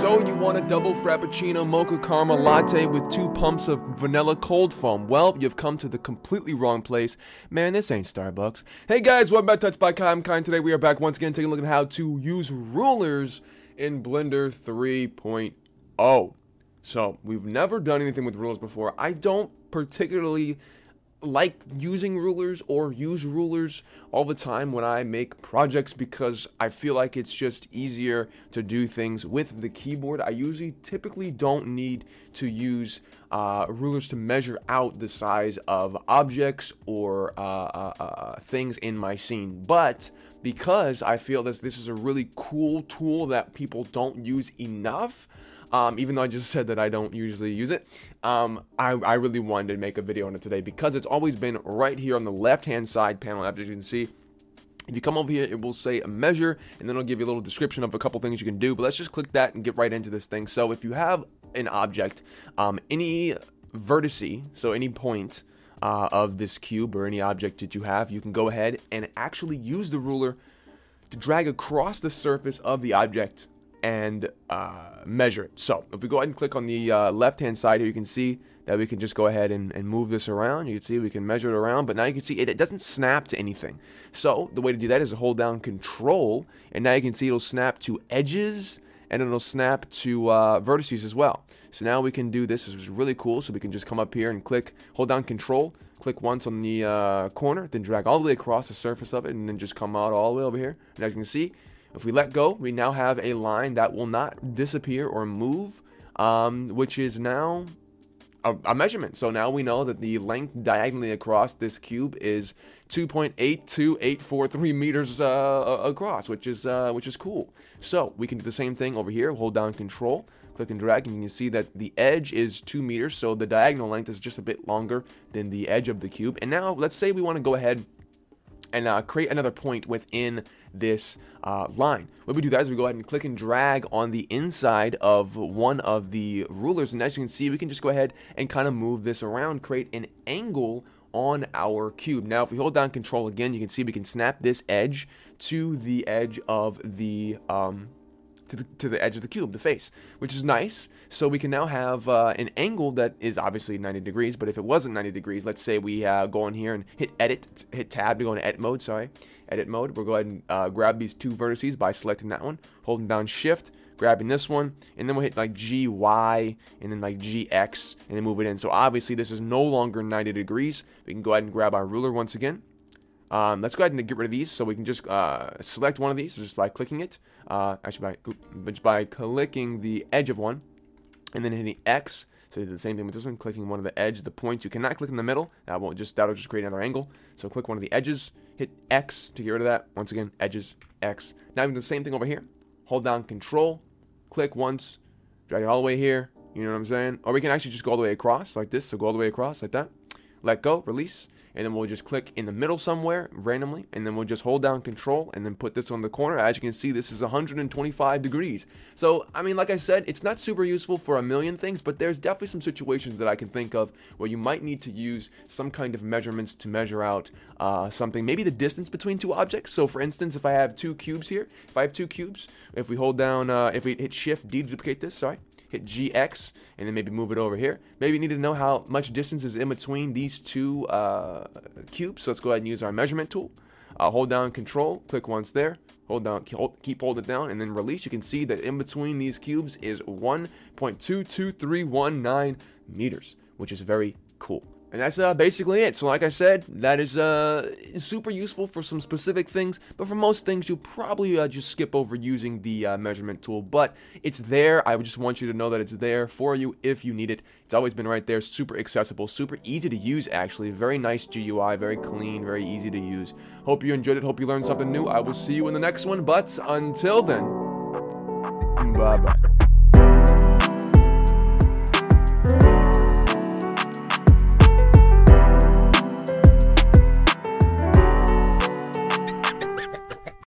So you want a double frappuccino mocha caramel latte with two pumps of vanilla cold foam. Well, you've come to the completely wrong place. Man, this ain't Starbucks. Hey guys, welcome back to Touch by Kai. Kind. Today we are back once again taking a look at how to use rulers in Blender 3.0. So, we've never done anything with rulers before. I don't particularly like using rulers or use rulers all the time when I make projects because I feel like it's just easier to do things with the keyboard. I usually typically don't need to use uh, rulers to measure out the size of objects or uh, uh, uh, uh things in my scene, but because I feel that this is a really cool tool that people don't use enough, um, even though I just said that I don't usually use it, um, I, I really wanted to make a video on it today because it's always been right here on the left-hand side panel, as you can see. If you come over here, it will say a measure, and then it'll give you a little description of a couple things you can do, but let's just click that and get right into this thing. So if you have an object, um, any vertice, so any point, uh, of this cube or any object that you have, you can go ahead and actually use the ruler to drag across the surface of the object and uh, measure it. So if we go ahead and click on the uh, left-hand side here, you can see that we can just go ahead and, and, move this around. You can see we can measure it around, but now you can see it, it, doesn't snap to anything. So the way to do that is to hold down control, and now you can see it'll snap to edges, and it'll snap to uh, vertices as well. So now we can do this, this is really cool, so we can just come up here and click, hold down control, click once on the uh, corner, then drag all the way across the surface of it, and then just come out all the way over here. And as you can see, if we let go, we now have a line that will not disappear or move, um, which is now a, a measurement. So now we know that the length diagonally across this cube is 2.82843 meters uh, across, which is uh, which is cool. So we can do the same thing over here. Hold down Control, click and drag, and you can see that the edge is two meters, so the diagonal length is just a bit longer than the edge of the cube. And now let's say we want to go ahead and uh, create another point within this uh, line. What we do that is we go ahead and click and drag on the inside of one of the rulers. And as you can see, we can just go ahead and kind of move this around, create an angle on our cube. Now, if we hold down control again, you can see we can snap this edge to the edge of the um, to the, to the edge of the cube, the face, which is nice. So we can now have uh, an angle that is obviously 90 degrees, but if it wasn't 90 degrees, let's say we uh, go on here and hit edit, hit tab to go into edit mode, sorry, edit mode. We'll go ahead and uh, grab these two vertices by selecting that one, holding down shift, grabbing this one, and then we'll hit like GY, and then like GX, and then move it in. So obviously this is no longer 90 degrees. We can go ahead and grab our ruler once again, um, let's go ahead and get rid of these. So we can just uh, select one of these just by clicking it. Uh, actually, by, just by clicking the edge of one and then hitting X. So do the same thing with this one, clicking one of the edge, the points. You cannot click in the middle. That will just that'll just create another angle. So click one of the edges, hit X to get rid of that. Once again, edges, X. Now we do the same thing over here. Hold down Control, click once, drag it all the way here. You know what I'm saying? Or we can actually just go all the way across like this. So go all the way across like that let go, release, and then we'll just click in the middle somewhere randomly, and then we'll just hold down control and then put this on the corner. As you can see, this is 125 degrees. So, I mean, like I said, it's not super useful for a million things, but there's definitely some situations that I can think of where you might need to use some kind of measurements to measure out uh, something, maybe the distance between two objects. So for instance, if I have two cubes here, if I have two cubes, if we hold down, uh, if we hit shift D to duplicate this, sorry, GX and then maybe move it over here. Maybe you need to know how much distance is in between these two uh, cubes. So let's go ahead and use our measurement tool. Uh, hold down control, click once there, hold down, keep holding it down and then release. You can see that in between these cubes is 1.22319 meters, which is very cool. And that's uh, basically it. So like I said, that is uh, super useful for some specific things, but for most things you'll probably uh, just skip over using the uh, measurement tool, but it's there. I just want you to know that it's there for you if you need it. It's always been right there, super accessible, super easy to use actually. Very nice GUI, very clean, very easy to use. Hope you enjoyed it, hope you learned something new. I will see you in the next one, but until then, bye-bye.